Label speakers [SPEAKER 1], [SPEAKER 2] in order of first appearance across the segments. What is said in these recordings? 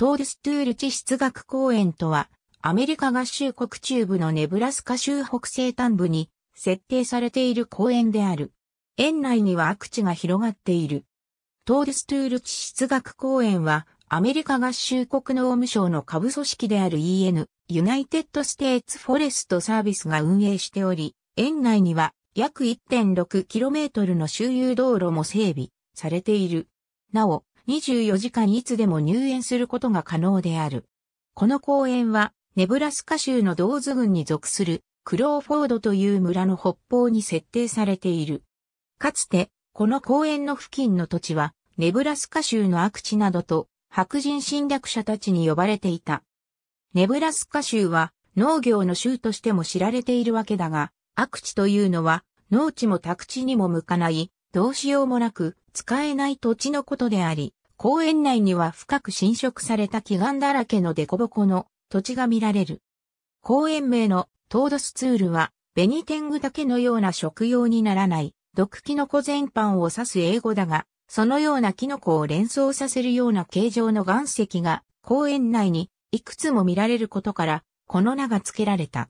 [SPEAKER 1] トールストゥール地質学公園とは、アメリカ合衆国中部のネブラスカ州北西端部に設定されている公園である。園内には悪地が広がっている。トールストゥール地質学公園は、アメリカ合衆国農務省の下部組織である EN、ユナイテッドステーツフォレストサービスが運営しており、園内には約 1.6km の周遊道路も整備されている。なお、24時間いつでも入園することが可能である。この公園は、ネブラスカ州のドーズ郡に属するクローフォードという村の北方に設定されている。かつて、この公園の付近の土地は、ネブラスカ州の悪地などと、白人侵略者たちに呼ばれていた。ネブラスカ州は、農業の州としても知られているわけだが、悪地というのは、農地も宅地にも向かない、どうしようもなく、使えない土地のことであり、公園内には深く侵食された奇岩だらけのデコボコの土地が見られる。公園名のトードスツールは、ベニテングだけのような食用にならない、毒キノコ全般を指す英語だが、そのようなキノコを連想させるような形状の岩石が公園内にいくつも見られることから、この名が付けられた。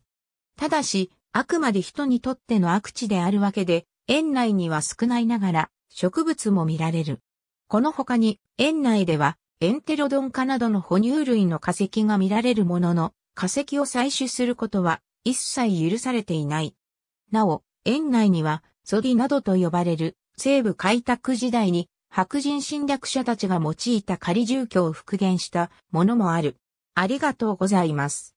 [SPEAKER 1] ただし、あくまで人にとっての悪地であるわけで、園内には少ないながら、植物も見られる。この他に、園内では、エンテロドン科などの哺乳類の化石が見られるものの、化石を採取することは一切許されていない。なお、園内には、ゾディなどと呼ばれる西部開拓時代に白人侵略者たちが用いた仮住居を復元したものもある。ありがとうございます。